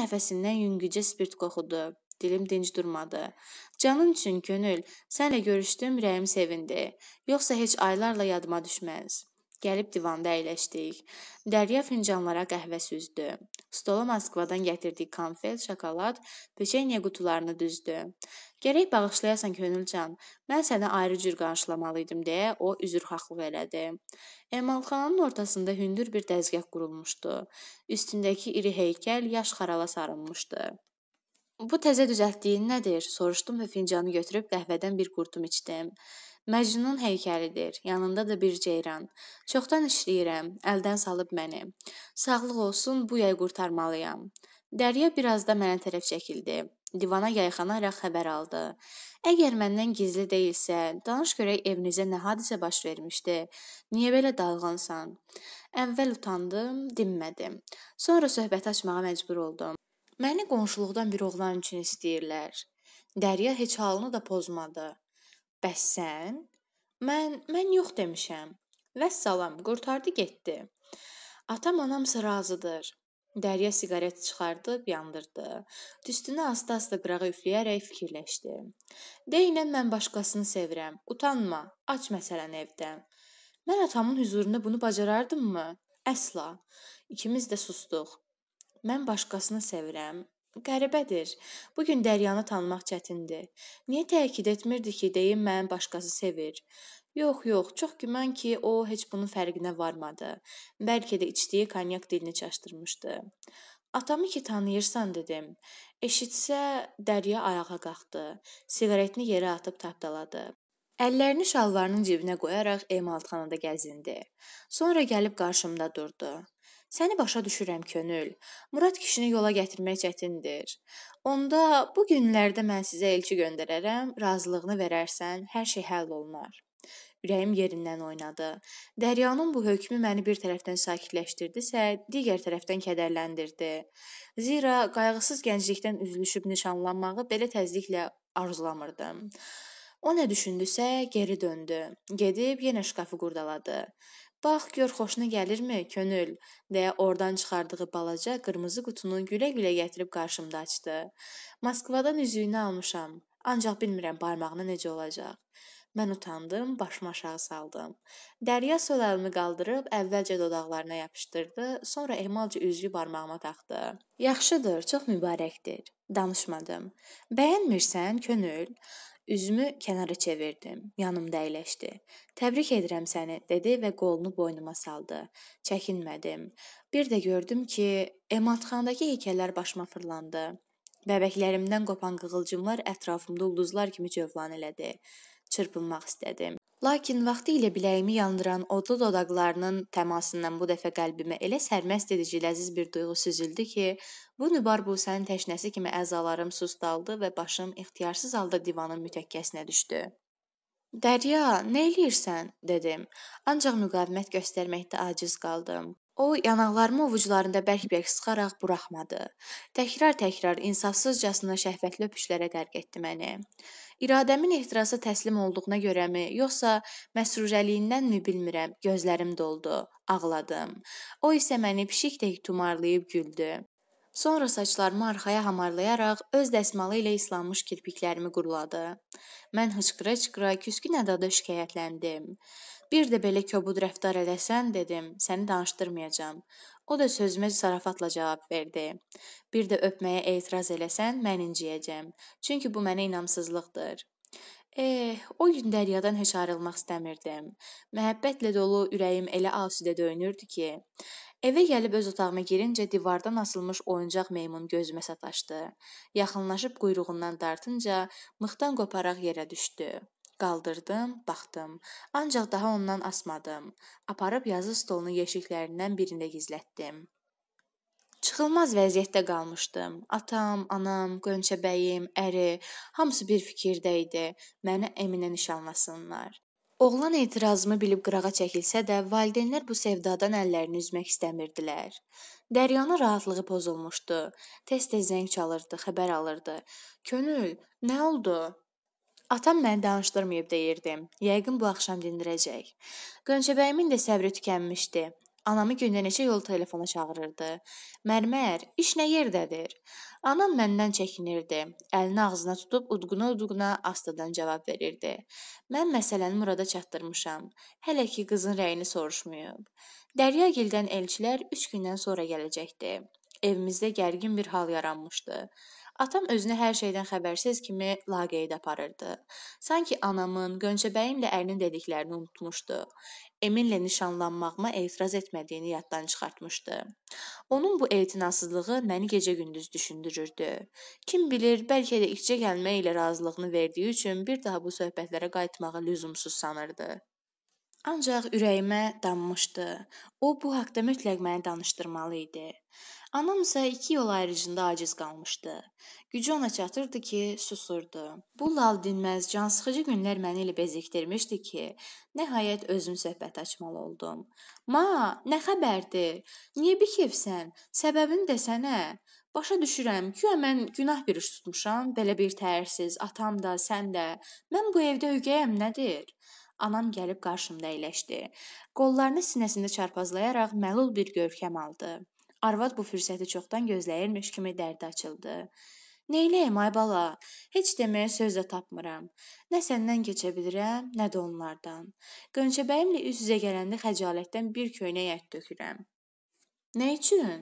Nəfəsindən yüngülcə spirt qoxudu. Dilim dinc durmadı. Canın üçün könül, sənlə görüşdüm, ürəyim sevindi. Yoxsa heç aylarla yadıma düşməz. Gəlib divanda əyləşdik. Dərya fincanlara qəhvə süzdü. Stola Moskvadan gətirdiyi konfet, şokolad, peçeniya qutularını düzdü. Gərək bağışlayasan könülcan. Mən səni ayrı cür qarşılamalıydım deyə o üzrxahlıq elədi. Emalxananın ortasında hündür bir dəzgah qurulmuşdu. Üstündəki iri heykəl yaş xarala sarınmışdı. Bu təzə düzəltdiyin nədir? soruşdum və fincanı götürüb qəhvədən bir qurtum içdim. Məcnun heykəlidir, yanında da bir ceyran. Çoxdan işləyirəm, əldən salıb məni. Sağlıq olsun, bu yay qurtarmalıyam. Dərya biraz da mənə tərəf çəkildi. Divana yayxanaraq xəbər aldı. Əgər məndən gizli deyilsə, danış görək evinizə nə hadisə baş vermişdi? Niyə belə dalğınsan? Əvvəl utandım, dinmədim. Sonra söhbət açmağa məcbur oldum. Məni qonşuluqdan bir oğlan üçün istəyirlər. Dərya heç halını da pozmadı. Bəs sən? Mən, mən yox demişəm. Vəssalam, qurtardı getdi. Atam anamsa razıdır. Dərya siqaret çıxardıb yandırdı. Tüstünü asta-asta qırağa üfləyərək fikirləşdi. Deyinən mən başqasını sevirəm. Utanma, aç məsələn evdə. Mən atamın hüzurunda bunu bacarardımmı? Əsla. İkimiz də susduq. Mən başqasını sevirəm. Qəribədir. Bu gün Dəryanı tanımaq çətindir. Niyə təkid etmirdi ki, deyim mən başqası sevir? Yox, yox, çox güman ki, o heç bunun fərqinə varmadı. Bəlkə də içdiyi konyak dilini çaşdırmışdı. Atamı ki tanıyırsan dedim. Eşitsə Dərya ayağa qalxdı. Siqaretini yerə atıb tapdaladı. Əllərini şalvarının cibinə qoyaraq emalxanada gəzindi. Sonra gəlib qarşımda durdu. Səni başa düşürəm könül. Murad kişini yola gətirmək çətindir. Onda bu günlərdə mən sizə elçi göndərərəm, razılığını verərsən, hər şey həll olunar. Ürəyim yerindən oynadı. Dəryanın bu hökmü məni bir tərəfdən sakitləşdirdisə, digər tərəfdən kədərləndirdi. Zira qayğısız gənclikdən üzlüşüb nişanlanmağı belə təzliklə arzulamırdım. O nə düşündüsə geri döndü. Gedib yenə şkafı qurdaladı. Bax gör xoşuna gəlirmi, könül, deyə ordan çıxardığı balaca qırmızı qutunu gülə-gülə gətirib qarşımda açdı. Moskvadan üzüyünü almışam, ancaq bilmirəm barmağına necə olacaq. Mən utandım, başımı aşağı saldım. Dərya sol əlimi qaldırıb əvvəlcə dodaqlarına yapışdırdı, sonra ehmalca üzüyü barmağıma taxdı. Yaxşıdır, çox mübarəkdir. Danışmadım. Bəyənmirsən, könül? Üzümü kənara çevirdim, yanımda əyləşdi. Təbrik edirəm səni, dedi və qolunu boynuma saldı. Çəkinmədim. Bir də gördüm ki, Emadxandakı heykəllər başıma fırlandı. Bəbəklərimdən qopan qığılcımlar ətrafımda ulduzlar kimi cövlan elədi. Çırpınmaq istədim. Lakin vaxtilə biləyimi yandıran odlu dodaqlarının təmasından bu dəfə qəlbimə elə sərməst edici ləziz bir duyğu süzüldü ki, bu nübar Busənin təşnəsi kimi əzalarım susdaldı və başım ixtiyarsız halda divanın mütəkkəsinə düşdü. "Dərya, nə eləyirsən?" dedim, ancaq müqavimət göstərməkdə aciz qaldım. O yanaqlarımı ovucularında bərk-bərk sıxaraq buraxmadı. Təkrar-təkrar insafsızcasına şəhvətli öpüşlərə qərq etdi məni. İradəmin ehtirasa təslim olduğuna görəmi, yoxsa məsrurəliyindənmi bilmirəm, gözlərim doldu, ağladım. O isə məni pişikdək tumarlayıb güldü. Sonra saçlarımı arxaya hamarlayaraq öz dəsmalı ilə islanmış kirpiklərimi quruladı. Mən hıçqıra-hıçqıra küskün ədada şikayətləndim. Bir də belə kobud rəftar eləsən, dedim, səni danışdırmayacam. O da sözümə zarafatla cavab verdi. Bir də öpməyə etiraz eləsən, mən inciyəcəm. Çünki bu mənə inamsızlıqdır. Eh, o gün dəryadan heç ayrılmaq istəmirdim. Məhəbbətlə dolu ürəyim elə asudə döyünürdü ki, evə gəlib öz otağıma girincə divardan asılmış oyuncaq meymun gözümə sataşdı. Yaxınlaşıb quyruğundan dartınca mıxdan qoparaq yerə düşdü. Qaldırdım, baxdım, ancaq daha ondan asmadım. Aparıb yazı stolunun yeşiklərindən birində gizlətdim. Çıxılmaz vəziyyətdə qalmışdım. Atam, anam, Qönçə bəyim, əri, hamısı bir fikirdə idi. Məni Əminə nişanlasınlar. Oğlan etirazımı bilib qırağa çəkilsə də, valideynlər bu sevdadan əllərini üzmək istəmirdilər. Dəryanın rahatlığı pozulmuşdu. Tez-tez zəng çalırdı, xəbər alırdı. "Könül, nə oldu? Atam məni danışdırmayıb deyirdi, yəqin bu axşam dindirəcək. Qönçəbəyimin də səbri tükənmişdi. Anamı gündə neçə yol telefona çağırırdı. Mərmər, iş nə yerdədir? Anam məndən çəkinirdi. Əlini ağzına tutub udquna-udquna astadan cavab verirdi. Mən məsələni Murada çatdırmışam. Hələ ki qızın rəyini soruşmayıb. Dəryagildən elçilər 3 gündən sonra gələcəkdi. Evimizdə gərgin bir hal yaranmışdı. Atam özünü hər şeydən xəbərsiz kimi laqeyd aparırdı. Sanki anamın, Gönçəbəyimlə ərinin dediklərini unutmuşdu. Eminlə nişanlanmağıma etiraz etmədiyini yaddan çıxartmışdı. Onun bu etinasızlığı məni gecə-gündüz düşündürürdü. Kim bilir, bəlkə də içcə gəlmə ilə razılığını verdiyi üçün bir daha bu söhbətlərə qayıtmağa lüzumsuz sanırdı. Ancaq ürəyimə dammışdı. O bu haqda mütləq məni danışdırmalı idi. Anam isə iki yol ayrıcında aciz qalmışdı. Gücü ona çatırdı ki, susurdu. Bu lal dinməz, cansıxıcı günlər məni elə bezikdirmişdi ki, nəhayət özüm söhbət açmalı oldum. "Ma, nə xəbərdir? Niyə bir kefsən? Səbəbini desənə." Başa düşürəm ki, mən günah bir iş tutmuşam, belə bir təhərsiz, atam da, sən də. Mən bu evdə ögəyəm, nədir? Anam gəlib qarşımda əyləşdi. Qollarını sinəsində çarpazlayaraq məlul bir görkəm aldı. Arvad bu fürsəti çoxdan gözləyirmiş kimi dərdi açıldı. Neyləyim ay bala? Heç deməyə söz də tapmıram. Nə səndən keçə bilirəm, nə də onlardan. Qönçəbəyimlə üz-üzə gələndə xəcalətdən bir köynə yət tökürəm. Nə üçün?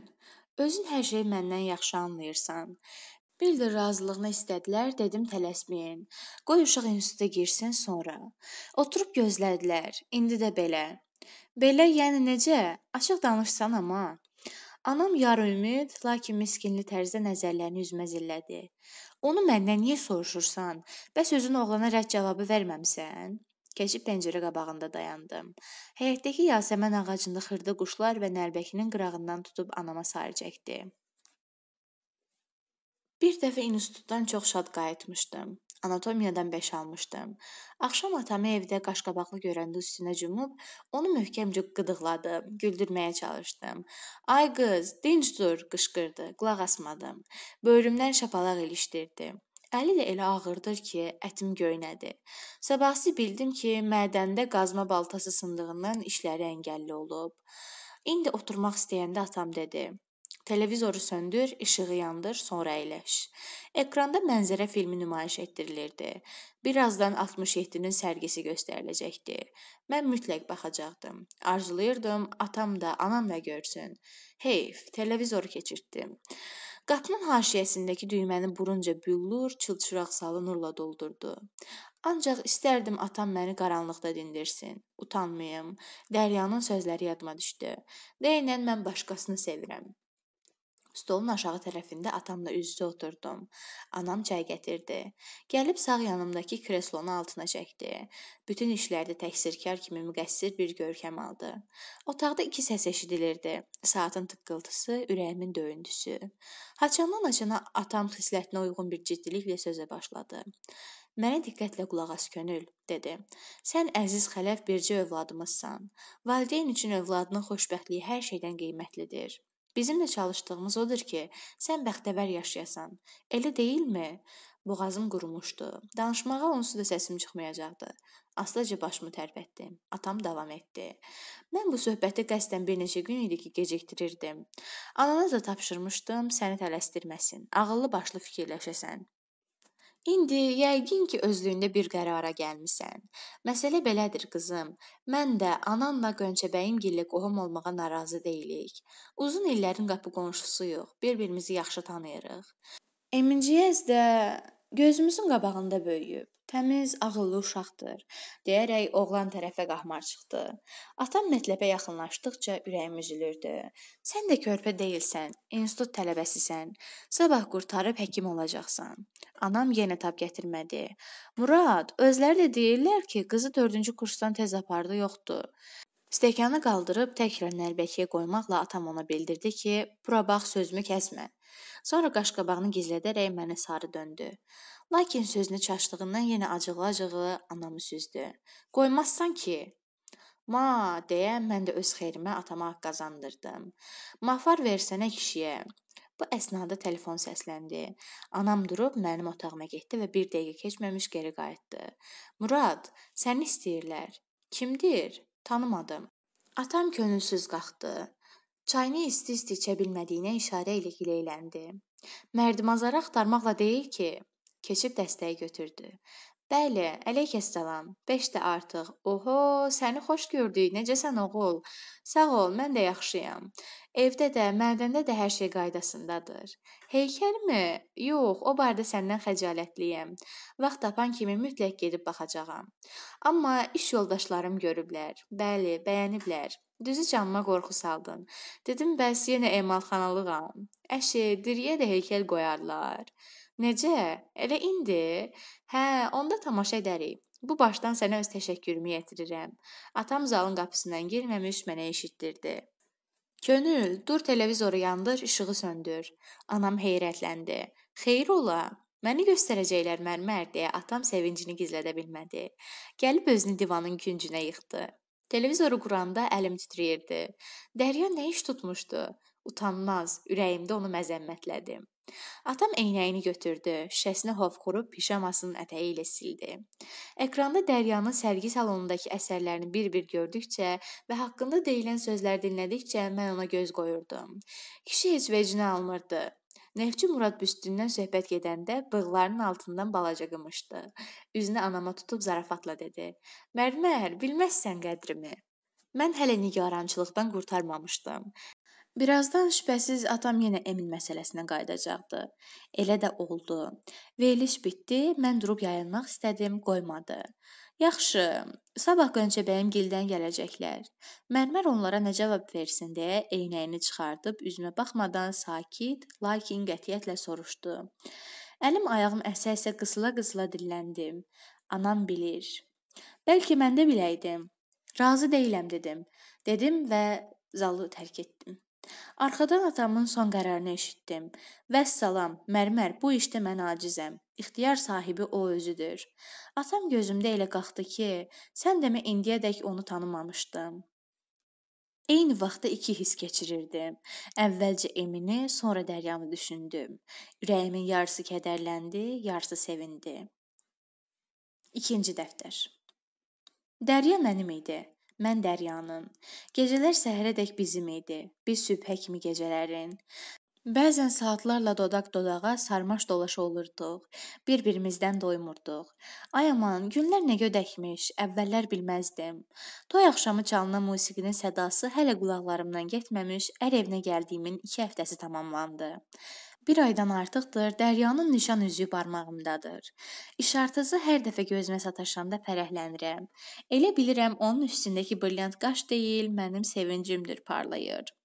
Özün hər şeyi məndən yaxşı anlayırsan. Bir də razılığını istədilər, dedim tələsməyin. Qoy uşaq instituta girsin sonra. Oturub gözlədilər. İndi də belə. Belə yəni necə? Açıq danışsan amma. Anam yar ümid, lakin miskinli tərzdə nəzərlərini üzmə zillədi. Onu məndən niyə soruşursan? Bəs özün oğlana rədd cavabı verməmisən? Keçib pəncərə qabağında dayandım. Həyətdəki yasəmən ağacında xırda quşlar və nəlbəkinin qırağından tutub anama sarı çəkdi. Bir dəfə institutdan çox şad qayıtmışdım. Anatomiyadan 5 almışdım. Axşam atamı evdə qaşqabaqlı görəndə üstünə cumub onu möhkəmcə qıdıqladım, güldürməyə çalışdım. "Ay qız, dinc dur!" qışqırdı. Qulaq asmadım. Böyrümdən şapalaq ilişdirdi. Əli də elə ağırdır ki, ətim göynədi. Sabahsı bildim ki, mədəndə qazma baltası sındığından işləri əngəlli olub. İndi oturmaq istəyəndə atam dedi: Televizoru söndür, işığı yandır, sonra əyləş. Ekranda mənzərə filmi nümayiş etdirilirdi. Birazdan 67-nin sərgisi göstəriləcəkdi. Mən mütləq baxacaqdım. Arzulayırdım atam da, anam da görsün. Heyf, televizoru keçirtdim. Qapının haşiyəsindəki düyməni burunca büllur, çılçıraq salı nurla doldurdu. Ancaq istərdim atam məni qaranlıqda dindirsin. Utanmayım. Dəryanın sözləri yadıma düşdü. Deyinən mən başqasını sevirəm. Stolun aşağı tərəfində atamla üz-üzə oturdum. Anam çay gətirdi. Gəlib sağ yanımdakı kreslonu altına çəkdi. Bütün işlərdə təqsirkar kimi müqəssir bir görkəm aldı. Otaqda iki səs eşidilirdi. Saatın tıqqıltısı, ürəyimin döyüntüsü. Haçandan haçana atam xislətinə uyğun bir ciddiliklə sözə başladı. Mənə diqqətlə qulaq as könül, dedi. Sən əziz xələf bircə övladımızsan. Valideyn üçün övladının xoşbəxtliyi hər şeydən qiymətlidir. Bizim də çalışdığımız odur ki, sən bəxtəvər yaşayasan. Elə deyilmi? Boğazım qurumuşdu. Danışmağa onsuz da səsim çıxmayacaqdı. Astaca başımı tərpətdim. Atam davam etdi. Mən bu söhbəti qəsdən bir neçə gün idi ki, gecikdirirdim. Anana da tapşırmışdım, səni tələsdirməsin. Ağıllı başlı fikirləşəsən. İndi yəqin ki, özlüyündə bir qərara gəlmisən. Məsələ belədir, qızım. Mən də ananla Qönçəbəyimgillə qohum olmağa narazı deyilik. Uzun illərin qapı qonşusuyuq. Bir-birimizi yaxşı tanıyırıq. MGS də gözümüzün qabağında böyüyüb. Təmiz, ağıllı uşaqdır, deyərək oğlan tərəfə qahmar çıxdı. Atam mətləbə yaxınlaşdıqca ürəyim üzülürdü. Sən də körpə deyilsən, institut tələbəsisən. Sabah qurtarıb həkim olacaqsan. Anam yenə tab gətirmədi. Murad, özləri də deyirlər ki, qızı 4-cü kursdan tez apardı, yoxdur. Stəkanı qaldırıb təkrar nəlbəkiyə qoymaqla atam ona bildirdi ki, bura bax sözümü kəsmə. Sonra qaşqabağını gizlədərək mənə sarı döndü. Lakin sözünü çaşdığından yenə acıqlı-acıqlı anamı süzdü. Qoymazsan ki, Ma, deyə mən də öz xeyrimə atama haqq qazandırdım. Mafar versənə kişiyə. Bu əsnada telefon səsləndi. Anam durub mənim otağıma getdi və bir dəqiqə keçməmiş geri qayıtdı. Murad, səni istəyirlər. Kimdir? Tanımadım. Atam könülsüz qalxdı. Çayını isti-isti içə bilmədiyinə işarə ilə giləyləndi. Mərdimazarı axtarmaqla deyil ki, keçib dəstəyi götürdü. Bəli, əleykəssalam. Beşdir artıq. Oho, səni xoş gördük. Necəsən oğul? Sağ ol, mən də yaxşıyam. Evdə də, məbəndə də hər şey qaydasındadır. Heykəlmi? Yox, o barədə səndən xəcalətliyəm. Vaxt tapan kimi mütləq gedib baxacağam. Amma iş yoldaşlarım görüblər. Bəli, bəyəniblər. Düzü canıma qorxu saldın. Dedim bəs yenə emalxanalığam. Əşi, diriyə də heykəl qoyarlar. Necə? Elə indi? Hə, onda tamaşa edərik. Bu başdan sənə öz təşəkkürümü yetirirəm. Atam zalın qapısından girməmiş mənə eşitdirdi. Könül, dur televizoru yandır, işığı söndür. Anam heyrətləndi. Xeyir ola? Məni göstərəcəklər mərmər deyə atam sevincini gizlədə bilmədi. Gəlib özünü divanın küncünə yıxdı. Televizoru quranda əlim titrəyirdi. Dərya nə iş tutmuşdu? Utanmaz ürəyimdə onu məzəmmətlədim. Atam eynəyini götürdü, şüşəsini hopxurub pijamasının ətəyi ilə sildi. Ekranda Dəryanın sərgi salonundakı əsərlərini bir-bir gördükcə və haqqında deyilən sözlər dinlədikcə mən ona göz qoyurdum. Kişi heç vecinə almırdı. Neftçi Murad büstündən söhbət gedəndə bığlarının altından balaca qımışdı. Üzünü anama tutub zarafatla dedi: "Mərmər, bilməzsən qədrimi." Mən hələ nigarançılıqdan qurtarmamışdım. Birazdan şübhəsiz atam yenə Emil məsələsinə qayıdacaqdı. Elə də oldu. Veriliş bitdi, mən durub yayınmaq istədim, qoymadı. Yaxşı, sabah Qönçə bəyim gildən gələcəklər. Mərmər onlara nə cavab versin deyə eynəyini çıxartıb üzümə baxmadan sakit, lakin qətiyyətlə soruşdu. Əlim ayağım əsə-əsə qısıla-qısıla dilləndim. Anam bilir. Bəlkə mən də biləydim. Razı deyiləm dedim. Dedim və zalı tərk etdim. Arxadan atamın son qərarını eşitdim. Vəssalam, mərmər, bu işdə mən acizəm. İxtiyar sahibi o özüdür. Atam gözümdə elə qalxdı ki, sən demə indiyədək onu tanımamışdım. Eyni vaxtda iki hiss keçirirdim. Əvvəlcə Emini, sonra Dəryamı düşündüm. Ürəyimin yarısı kədərləndi, yarısı sevindi. İkinci dəftər. Dərya mənim idi. Mən dəryanın. Gecələr səhərədək bizim idi. Biz sübhə kimi gecələrin. Bəzən saatlarla dodaq-dodağa sarmaş dolaş olurduq. Bir-birimizdən doymurduq. Ay aman, günlər nə gödəkmiş. Əvvəllər bilməzdim. Toy axşamı çalınan musiqinin sədası hələ qulaqlarımdan getməmiş, ər evinə gəldiyimin 2 həftəsi tamamlandı. Bir aydan artıqdır Dəryanın nişan üzüyü barmağımdadır. İşartısı hər dəfə gözümə sataşanda fərəhlənirəm. Elə bilirəm onun üstündəki brilyant qaş deyil, mənim sevincimdir parlayır.